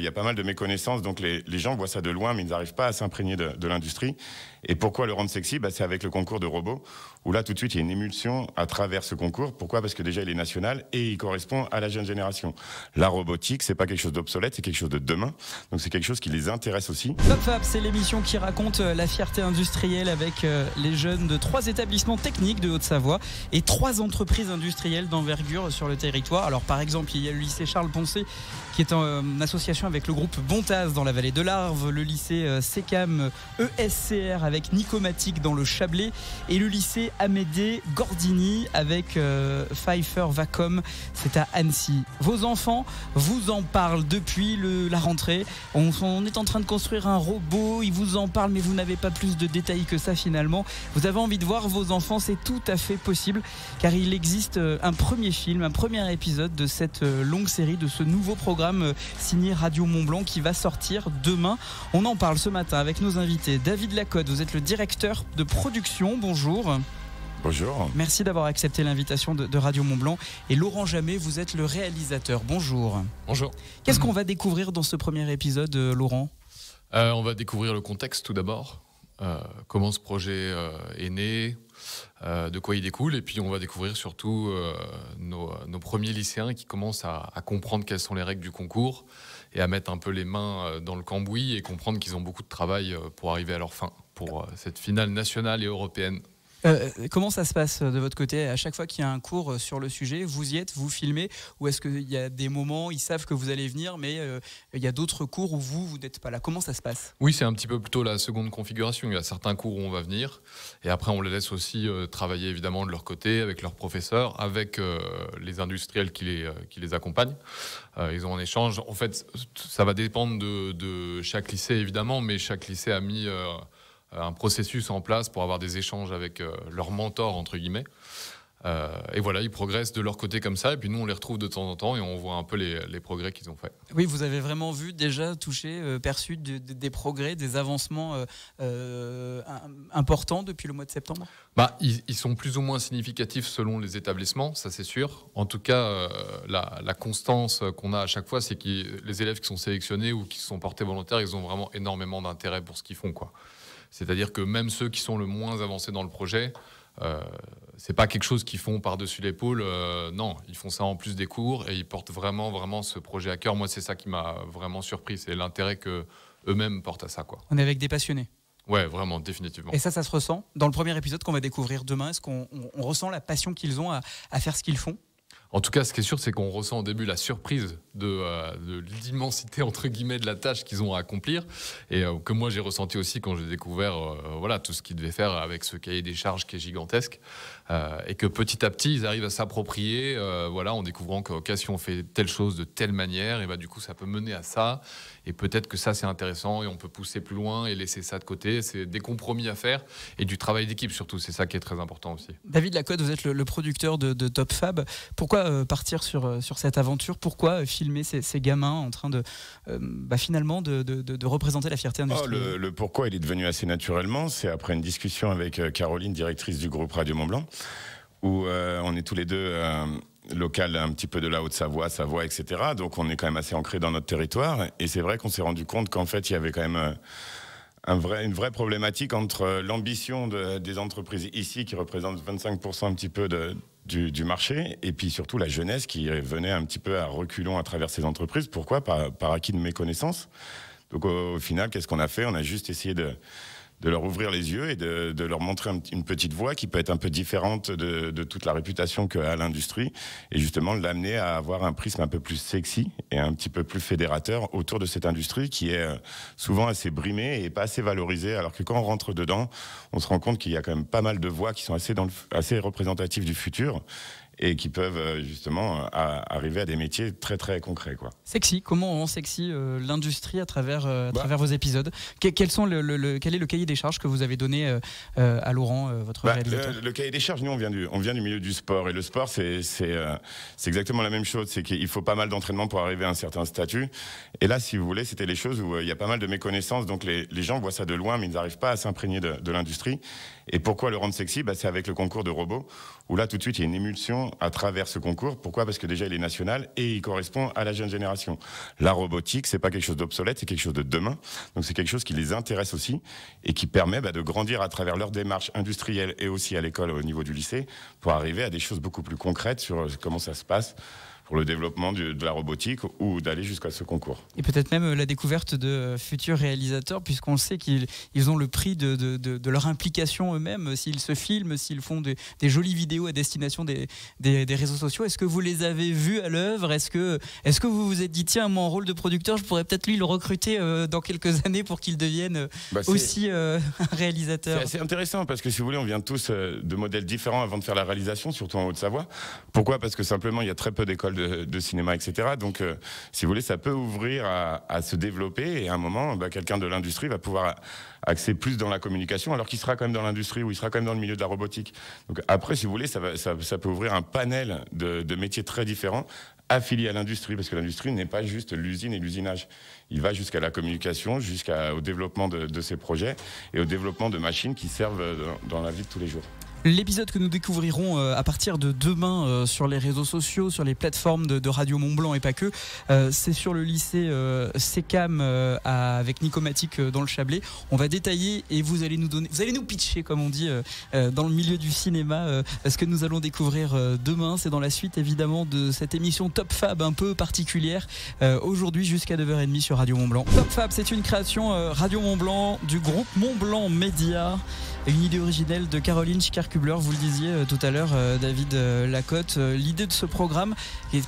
il y a pas mal de méconnaissances, donc les, les gens voient ça de loin, mais ils n'arrivent pas à s'imprégner de, de l'industrie. Et pourquoi le rendre sexy bah, C'est avec le concours de robots, où là, tout de suite, il y a une émulsion à travers ce concours. Pourquoi Parce que déjà, il est national et il correspond à la jeune génération. La robotique, c'est pas quelque chose d'obsolète, c'est quelque chose de demain. Donc, c'est quelque chose qui les intéresse aussi. Top Fab, c'est l'émission qui raconte euh, la fierté industrielle avec euh, les jeunes de trois établissements techniques de Haute-Savoie et trois entreprises industrielles d'envergure sur le territoire. Alors, par exemple, il y a le lycée Charles Poncé, qui est en euh, association avec le groupe Bontaz dans la vallée de l'Arve, le lycée euh, Secam ESCR euh, e avec Nicomatic dans le Chablais et le lycée Amédée Gordini avec euh, Pfeiffer Vacom. C'est à Annecy. Vos enfants vous en parlent depuis la rentrée. On, on, est en train de construire un robot. Ils vous en parlent, mais vous n'avez pas plus de détails que ça finalement. Vous avez envie de voir vos enfants, c'est tout à fait possible car il existe un premier film, un premier épisode de cette longue série, de ce nouveau programme signé Radio Radio Mont Blanc qui va sortir demain. On en parle ce matin avec nos invités. David Lacode, vous êtes le directeur de production. Bonjour. Bonjour. Merci d'avoir accepté l'invitation de, Radio Mont Blanc. Et Laurent Jamet, vous êtes le réalisateur. Bonjour. Bonjour. Qu'est-ce qu'on va découvrir dans ce premier épisode, euh, Laurent euh, On va découvrir le contexte tout d'abord. Euh, comment ce projet est né, euh, de quoi il découle. Et puis on va découvrir surtout euh, nos, premiers lycéens qui commencent à, comprendre quelles sont les règles du concours et à mettre un peu les mains euh, dans le cambouis et comprendre qu'ils ont beaucoup de travail pour arriver à leur fin pour cette finale nationale et européenne. Euh, comment ça se passe euh, de votre côté À chaque fois qu'il y a un cours euh, sur le sujet, vous y êtes, vous filmez Ou est-ce qu'il y a des moments, ils savent que vous allez venir, mais il y a d'autres cours où vous, vous n'êtes pas là Comment ça se passe Oui, c'est un petit peu plutôt la seconde configuration. Il y a certains cours où on va venir, et après on les laisse aussi travailler évidemment de leur côté, avec leurs professeurs, avec les industriels qui les, qui les accompagnent. ils ont un échange. En fait, ça va dépendre de, chaque lycée évidemment, mais chaque lycée a mis... Euh, un processus en place pour avoir des échanges avec euh, leurs mentors, entre guillemets. Euh, et voilà, ils progressent de leur côté comme ça, et puis nous, on les retrouve de temps en temps et on voit un peu les, progrès qu'ils ont faits. Oui, vous avez vraiment vu, déjà touché, perçu des progrès, des avancements importants depuis le mois de septembre bah, ils, sont plus ou moins significatifs selon les établissements, ça c'est sûr. En tout cas, la, constance qu'on a à chaque fois, c'est que les élèves qui sont sélectionnés ou qui sont portés volontaires, ils ont vraiment énormément d'intérêt pour ce qu'ils font. quoi. C'est-à-dire que même ceux qui sont le moins avancés dans le projet, ce euh, c'est pas quelque chose qu'ils font par-dessus l'épaule. Euh, non, ils font ça en plus des cours et ils portent vraiment, vraiment ce projet à cœur. Moi, c'est ça qui m'a vraiment surpris. C'est l'intérêt que eux-mêmes portent à ça. Quoi. On est avec des passionnés. Ouais, vraiment, définitivement. Et ça, ça se ressent. Dans le premier épisode qu'on va découvrir demain, est-ce qu'on ressent la passion qu'ils ont à faire ce qu'ils font en tout cas, ce qui est sûr, c'est qu'on ressent au début la surprise de, euh, l'immensité entre guillemets de la tâche qu'ils ont à accomplir, et euh, que moi j'ai ressenti aussi quand j'ai découvert euh, voilà tout ce qu'ils devaient faire avec ce cahier des charges qui est gigantesque, et que petit à petit ils arrivent à s'approprier, voilà, en découvrant que si on fait telle chose de telle manière, et bah du coup ça peut mener à ça, et peut-être que ça c'est intéressant et on peut pousser plus loin et laisser ça de côté. C'est des compromis à faire et du travail d'équipe surtout, c'est ça qui est très important aussi. David Lacote, vous êtes le, producteur de, de Top Fab. Pourquoi euh, partir sur, euh, sur cette aventure Pourquoi euh, filmer ces, gamins en train de bah, finalement de, de, représenter la fierté oh, industrielle le, pourquoi, il est devenu assez naturellement. C'est après une discussion avec Caroline, directrice du groupe Radio Mont Blanc, où on est tous les deux local un petit peu de la Haute-Savoie, Savoie, etc. Donc on est quand même assez ancré dans notre territoire. Et c'est vrai qu'on s'est rendu compte qu'en fait, il y avait quand même... un vrai, une vraie problématique entre l'ambition des entreprises ici, qui représentent 25% un petit peu de, du, marché, et puis surtout la jeunesse qui venait un petit peu à reculons à travers ces entreprises. Pourquoi par, par acquis de méconnaissance. Donc au final, qu'est-ce qu'on a fait On a juste essayé de de leur ouvrir les yeux et de, leur montrer une petite voix qui peut être un peu différente de, toute la réputation qu'a l'industrie et justement l'amener à avoir un prisme un peu plus sexy et un petit peu plus fédérateur autour de cette industrie qui est euh, souvent assez brimée et pas assez valorisée alors que quand on rentre dedans on se rend compte qu'il y a quand même pas mal de voix qui sont assez, dans assez représentatives du futur et qui peuvent euh, justement euh, arriver à des métiers très très concrets. Quoi. Sexy, comment on rend sexy euh, l'industrie à travers, à bah. travers vos épisodes sont le, Quel est le cahier des charges que vous avez donné à Laurent, votre bah, le, cahier des charges, nous on vient du, on vient du milieu du sport et le sport c'est exactement la même chose, c'est qu'il faut pas mal d'entraînement pour arriver à un certain statut et là si vous voulez c'était les choses où il y a pas mal de méconnaissances donc les, les, gens voient ça de loin mais ils n'arrivent pas à s'imprégner de, de l'industrie et pourquoi le rendre sexy bah, C'est avec le concours de robots où là tout de suite il y a une émulsion à travers ce concours. Pourquoi Parce que déjà il est national et il correspond à la jeune génération. La robotique, c'est pas quelque chose d'obsolète, c'est quelque chose de demain. Donc c'est quelque chose qui les intéresse aussi et qui permet bah, de grandir à travers leur démarche industrielle et aussi à l'école au niveau du lycée pour arriver à des choses beaucoup plus concrètes sur euh, comment ça se passe pour le développement de la robotique ou d'aller jusqu'à ce concours. Et peut-être même euh, la découverte de euh, futurs réalisateurs, puisqu'on sait qu'ils ont le prix de, leur implication eux-mêmes, s'ils se filment, s'ils font des, jolies vidéos à destination des, réseaux sociaux. Est-ce que vous les avez vus à l'œuvre Est-ce que, est -ce que vous vous êtes dit, tiens, mon rôle de producteur, je pourrais peut-être lui le recruter euh, dans quelques années pour qu'il devienne bah, aussi un réalisateur C'est intéressant, parce que si vous voulez, on vient tous de modèles différents avant de faire la réalisation, surtout en Haute-Savoie. Pourquoi Parce que simplement, il y a très peu d'écoles de, cinéma, etc. Donc, euh, si vous voulez, ça peut ouvrir à, se développer et à un moment, bah, quelqu'un de l'industrie va pouvoir axer plus dans la communication, alors qu'il sera quand même dans l'industrie ou il sera quand même dans le milieu de la robotique. Donc, après, si vous voulez, ça, peut ouvrir un panel de, métiers très différents affiliés à l'industrie, parce que l'industrie n'est pas juste l'usine et l'usinage. Il va jusqu'à la communication, jusqu'au développement de, de, ces projets et au développement de machines qui servent dans la vie de tous les jours. L'épisode que nous découvrirons euh, à partir de demain euh, sur les réseaux sociaux, sur les plateformes de, Radio Mont Blanc et pas que, euh, c'est sur le lycée Secam avec Nicomatique dans le Chablais. On va détailler et vous allez nous donner, vous allez nous pitcher comme on dit dans le milieu du cinéma ce que nous allons découvrir demain. C'est dans la suite évidemment de cette émission Top Fab un peu particulière aujourd'hui jusqu'à 9h30 sur Radio Mont Blanc. Top Fab, c'est une création Radio Mont Blanc du groupe Mont Blanc Média. Une idée originelle de Caroline Schicker-Kubler, vous le disiez euh, tout à l'heure, euh, David euh, Lacotte. L'idée de ce programme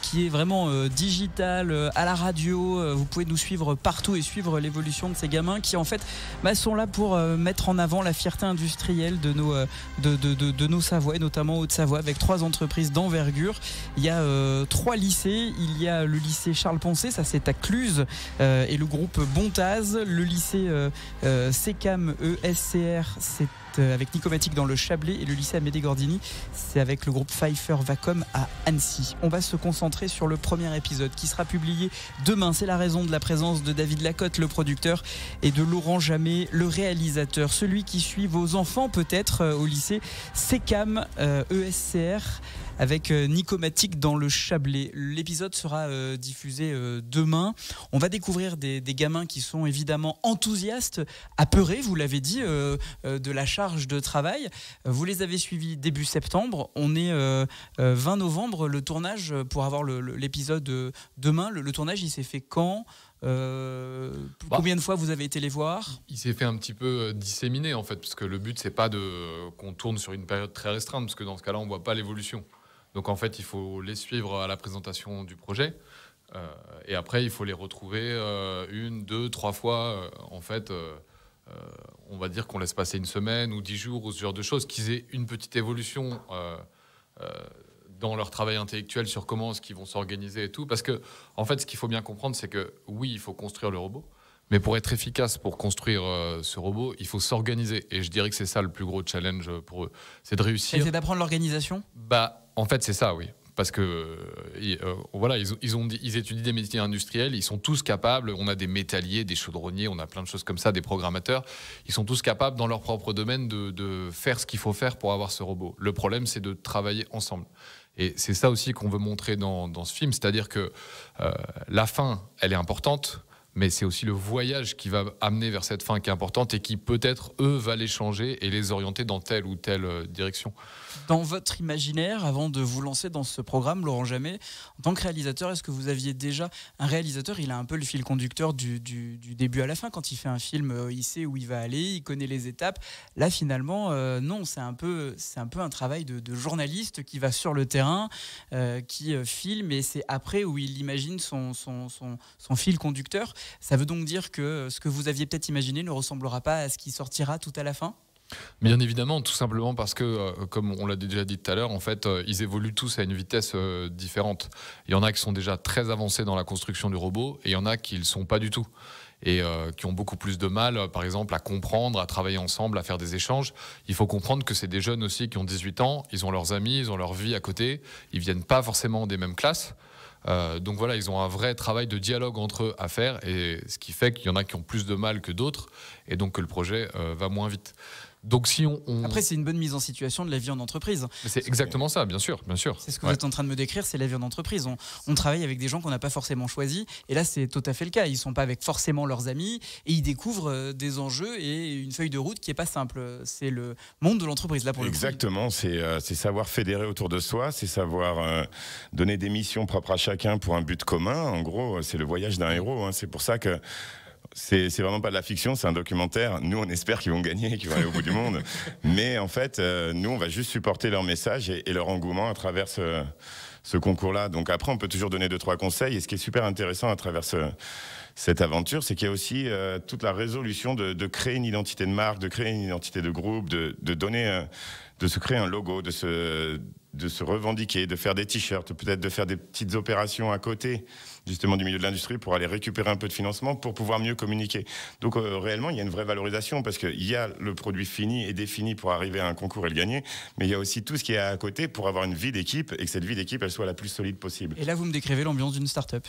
qui est vraiment digital, à la radio, vous pouvez nous suivre partout et suivre l'évolution de ces gamins qui en fait bah, sont là pour mettre en avant la fierté industrielle de nos, de, de, de, de nos Savoies, notamment Haute-Savoie, avec trois entreprises d'envergure. Il y a trois lycées, il y a le lycée Charles Poncé, ça c'est à Cluse, et le groupe Bontaz, le lycée euh, ESCR, e c'est euh, avec Nicomatique dans le Chablais et le lycée Amédée Gordini. C'est avec le groupe Pfeiffer Vacom à Annecy. On va se concentrer sur le premier épisode qui sera publié demain. C'est la raison de la présence de David Lacotte, le producteur, et de Laurent Jamet, le réalisateur. Celui qui suit vos enfants peut-être euh, au lycée, c'est CAM, ESCR. Euh, e avec euh, Nicomatique dans le Chablais. L'épisode sera euh, diffusé euh, demain. On va découvrir des, gamins qui sont évidemment enthousiastes, apeurés, vous l'avez dit, de la charge de travail. Vous les avez suivis début septembre. On est 20 novembre. Le tournage, pour avoir l'épisode demain, le, tournage, il s'est fait quand bah. combien de fois vous avez été les voir Il s'est fait un petit peu disséminer en fait, parce que le but c'est pas de qu'on tourne sur une période très restreinte, parce que dans ce cas-là on voit pas l'évolution. Donc en fait, il faut les suivre à la présentation du projet. Euh, et après, il faut les retrouver euh, une, deux, trois fois. Euh, en fait, on va dire qu'on laisse passer une semaine ou dix jours ou ce genre de choses, qu'ils aient une petite évolution dans leur travail intellectuel sur comment est ce qu'ils vont s'organiser et tout. Parce que, en fait, ce qu'il faut bien comprendre, c'est que oui, il faut construire le robot. Mais pour être efficace, pour construire euh, ce robot, il faut s'organiser. Et je dirais que c'est ça le plus gros challenge pour eux. C'est de réussir. C'est d'apprendre l'organisation Bah, en fait, c'est ça, oui. Parce que euh, euh, voilà, ils, ils étudient des métiers industriels, ils sont tous capables. On a des métalliers, des chaudronniers, on a plein de choses comme ça, des programmateurs. Ils sont tous capables dans leur propre domaine de, faire ce qu'il faut faire pour avoir ce robot. Le problème, c'est de travailler ensemble. Et c'est ça aussi qu'on veut montrer dans, ce film, c'est-à-dire que la fin, elle est importante mais c'est aussi le voyage qui va amener vers cette fin qui est importante et qui peut-être, eux, va les changer et les orienter dans telle ou telle euh, direction. Dans votre imaginaire, avant de vous lancer dans ce programme, Laurent Jamais, en tant que réalisateur, est-ce que vous aviez déjà un réalisateur Il a un peu le fil conducteur du, début à la fin. Quand il fait un film, euh, il sait où il va aller, il connaît les étapes. Là, finalement, euh, non, c'est un, peu, c'est un peu un travail de, journaliste qui va sur le terrain, qui filme, et c'est après où il imagine son, son, son fil conducteur. Ça veut donc dire que ce que vous aviez peut-être imaginé ne ressemblera pas à ce qui sortira tout à la fin Bien évidemment, tout simplement parce que, euh, comme on l'a déjà dit tout à l'heure, en fait, euh, ils évoluent tous à une vitesse euh, différente. Il y en a qui sont déjà très avancés dans la construction du robot et il y en a qui ne le sont pas du tout et qui ont beaucoup plus de mal, par exemple, à comprendre, à travailler ensemble, à faire des échanges. Il faut comprendre que c'est des jeunes aussi qui ont 18 ans, ils ont leurs amis, ils ont leur vie à côté, ils viennent pas forcément des mêmes classes. Euh, donc voilà, ils ont un vrai travail de dialogue entre eux à faire, et ce qui fait qu'il y en a qui ont plus de mal que d'autres, et donc que le projet euh, va moins vite. Donc si on, Après, c'est une bonne mise en situation de la vie en entreprise. C'est exactement ça, bien sûr, bien sûr. C'est ce que vous êtes en train de me décrire, c'est la vie en entreprise. On, travaille avec des gens qu'on n'a pas forcément choisis, et là, c'est tout à fait le cas. Ils sont pas avec forcément leurs amis, et ils découvrent euh, des enjeux et une feuille de route qui n'est pas simple. C'est le monde de l'entreprise là pour Exactement, euh, c'est savoir fédérer autour de soi, c'est savoir euh, donner des missions propres à chacun pour un but commun. En gros, c'est le voyage d'un héros. Hein. C'est pour ça que c'est vraiment pas de la fiction, c'est un documentaire. Nous, on espère qu'ils vont gagner, qu'ils vont aller au bout du monde. Mais en fait, euh, nous, on va juste supporter leur message et, leur engouement à travers ce, ce concours-là. Donc après, on peut toujours donner deux, trois conseils. Et ce qui est super intéressant à travers cette aventure, c'est qu'il y a aussi euh, toute la résolution de, de, créer une identité de marque, de créer une identité de groupe, de, de donner, euh, de se créer un logo, de se de se revendiquer, de faire des t-shirts, peut-être de faire des petites opérations à côté, justement du milieu de l'industrie, pour aller récupérer un peu de financement, pour pouvoir mieux communiquer. Donc euh, réellement, il y a une vraie valorisation, parce qu'il y a le produit fini et défini pour arriver à un concours et le gagner, mais il y a aussi tout ce qui est à côté pour avoir une vie d'équipe, et que cette vie d'équipe, elle soit la plus solide possible. Et là, vous me décrivez l'ambiance d'une start-up.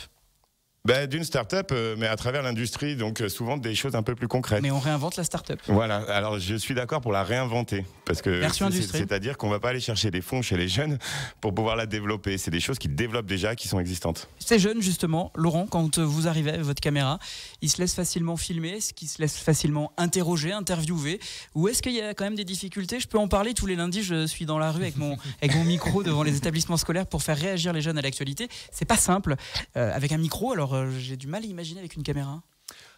Ben, d'une start-up, euh, mais à travers l'industrie, donc euh, souvent des choses un peu plus concrètes. Mais on réinvente la start-up. Voilà, alors je suis d'accord pour la réinventer. Parce que c'est-à-dire qu'on ne va pas aller chercher des fonds chez les jeunes pour pouvoir la développer. C'est des choses qui développent déjà, qui sont existantes. Ces jeunes, justement, Laurent, quand euh, vous arrivez avec votre caméra, ils se laissent facilement filmer, ils se laissent facilement interroger, interviewer. Ou est-ce qu'il y a quand même des difficultés Je peux en parler tous les lundis, je suis dans la rue avec mon, avec mon micro devant les établissements scolaires pour faire réagir les jeunes à l'actualité. C'est pas simple. avec un micro, alors euh, j'ai du mal à imaginer avec une caméra.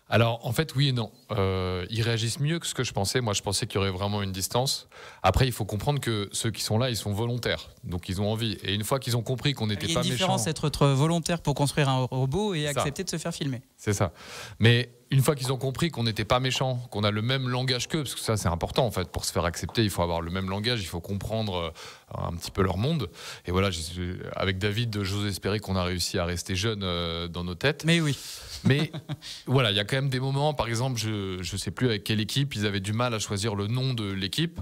Alors en fait oui et non. Euh, ils réagissent mieux que ce que je pensais. Moi je pensais qu'il y aurait vraiment une distance. Après il faut comprendre que ceux qui sont là ils sont volontaires. Donc ils ont envie. Et une fois qu'ils ont compris qu'on n'était pas méchants... Il y a une différence entre être volontaire pour construire un robot et accepter de se faire filmer. C'est ça. Mais une fois qu'ils ont compris qu'on n'était pas méchant, qu'on a le même langage qu'eux, parce que ça c'est important en fait, pour se faire accepter, il faut avoir le même langage, il faut comprendre euh, un petit peu leur monde. Et voilà, avec David, j'ose espérer qu'on a réussi à rester jeune euh, dans nos têtes. Mais oui. Mais voilà, il y a quand même des moments, par exemple, je ne sais plus avec quelle équipe, ils avaient du mal à choisir le nom de l'équipe.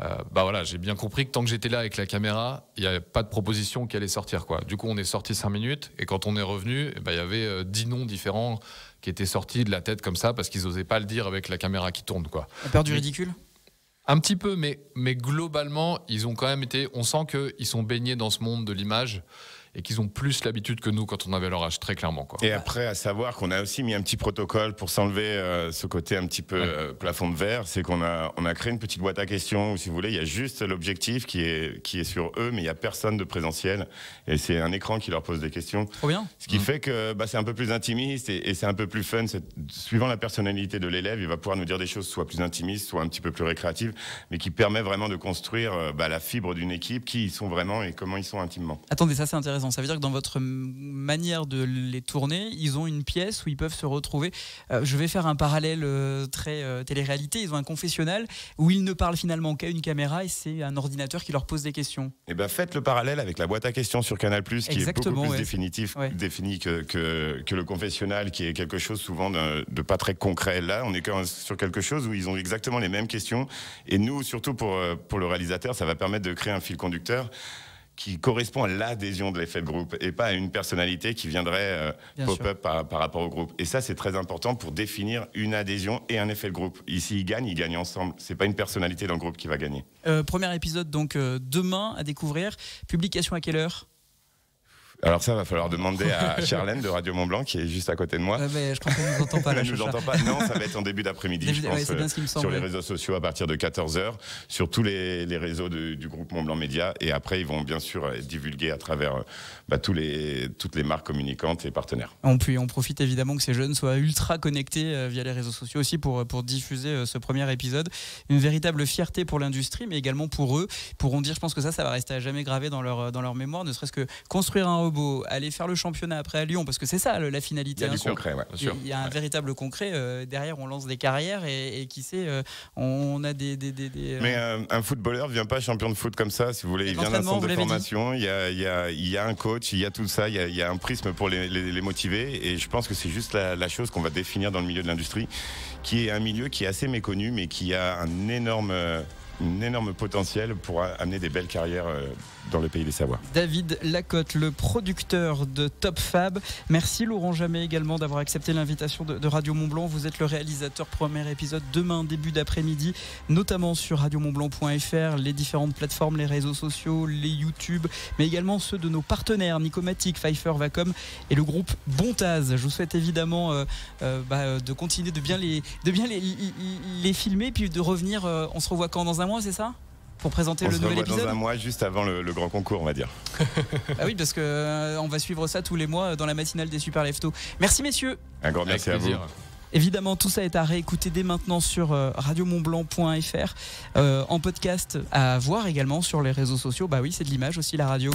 Euh, bah voilà, j'ai bien compris que tant que j'étais là avec la caméra, il n'y avait pas de proposition qui allait sortir. Quoi. Du coup, on est sorti 5 minutes, et quand on est revenu, eh ben, il y avait 10 euh, noms différents qui étaient sortis de la tête comme ça, parce qu'ils n'osaient pas le dire avec la caméra qui tourne. Quoi. Perdu du ridicule un petit peu, mais, mais globalement, ils ont quand même été. On sent qu'ils sont baignés dans ce monde de l'image et qu'ils ont plus l'habitude que nous quand on avait leur âge, très clairement. Quoi. Et après, à savoir qu'on a aussi mis un petit protocole pour s'enlever euh, ce côté un petit peu euh, plafond de verre, c'est qu'on a, on a créé une petite boîte à questions où, si vous voulez, il y a juste l'objectif qui est, qui est sur eux, mais il n'y a personne de présentiel. Et c'est un écran qui leur pose des questions. Trop bien. Ce qui mmh. fait que bah, c'est un peu plus intimiste et, c'est un peu plus fun. Suivant la personnalité de l'élève, il va pouvoir nous dire des choses soit plus intimistes, soit un petit peu plus récréatives, mais qui permet vraiment de construire euh, bah, la fibre d'une équipe, qui ils sont vraiment et comment ils sont intimement. Attendez, ça c'est intéressant. Ça veut dire que dans votre manière de les tourner, ils ont une pièce où ils peuvent se retrouver. Euh, je vais faire un parallèle euh, très téléréalité euh, télé-réalité. Ils ont un confessionnal où ils ne parlent finalement qu'à une caméra et c'est un ordinateur qui leur pose des questions. et eh ben, faites le parallèle avec la boîte à questions sur Canal, qui est beaucoup plus définitif, défini que, que, le confessionnal, qui est quelque chose souvent de, pas très concret. Là, on est sur quelque chose où ils ont exactement les mêmes questions. Et nous, surtout pour, pour le réalisateur, ça va permettre de créer un fil conducteur qui correspond à l'adhésion de l'effet de groupe et pas à une personnalité qui viendrait euh, pop-up par, rapport au groupe. Et ça, c'est très important pour définir une adhésion et un effet de groupe. Ici, ils gagnent, ils gagnent ensemble. C'est pas une personnalité dans le groupe qui va gagner. Euh, premier épisode, donc euh, demain à découvrir. Publication à quelle heure alors ça, va falloir demander à Charlène de Radio Mont Blanc qui est juste à côté de moi. Ah, je crois qu'elle ne pas. entend pas. Non, ça va être en début d'après-midi, je pense, euh, sur les réseaux sociaux à partir de 14 h sur tous les, réseaux du groupe Mont Blanc Média. Et après, ils vont bien sûr euh, divulguer à travers euh, bah, tous les, toutes les marques communicantes et partenaires. On puis on profite évidemment que ces jeunes soient ultra connectés via les réseaux sociaux aussi pour pour diffuser ce premier épisode. Une véritable fierté pour l'industrie, mais également pour eux. Pourront dire, je pense que ça, ça va rester à jamais gravé dans leur dans leur mémoire, ne serait-ce que construire un robot aller faire le championnat après à Lyon, parce que c'est ça la finalité. Il y a hein, concret, Il y a un véritable concret. Euh, derrière, on lance des carrières et, qui sait, euh, on a des. Mais euh, un footballeur ne vient pas champion de foot comme ça, si vous voulez. Il vient d'un centre de formation, il y, a, un coach, il y a tout ça, il y a, un prisme pour les, motiver. Et je pense que c'est juste la, la chose qu'on va définir dans le milieu de l'industrie, qui est un milieu qui est assez méconnu, mais qui a un énorme, un énorme potentiel pour amener des belles carrières dans le pays des savoirs. David Lacotte, le producteur de Top Fab. Merci Laurent Jamais également d'avoir accepté l'invitation de, Radio Montblanc. Vous êtes le réalisateur premier épisode demain début d'après-midi, notamment sur radiomontblanc.fr, les différentes plateformes, les réseaux sociaux, les YouTube, mais également ceux de nos partenaires Nicomatic, Pfeiffer, Vacom et le groupe Bontaz. Je vous souhaite évidemment euh, euh, bah, euh, de continuer de bien les, de bien les, filmer puis de revenir. on se revoit quand dans un mois, c'est ça pour présenter on le se nouvel épisode. Dans un mois, juste avant le, grand concours, on va dire. ah oui, parce que euh, on va suivre ça tous les mois euh, dans la matinale des Super Lefto. Merci messieurs. Un grand merci à vous. Évidemment, tout ça est à réécouter dès maintenant sur euh, radiomontblanc.fr, en podcast à voir également sur les réseaux sociaux. Bah oui, c'est de l'image aussi la radio.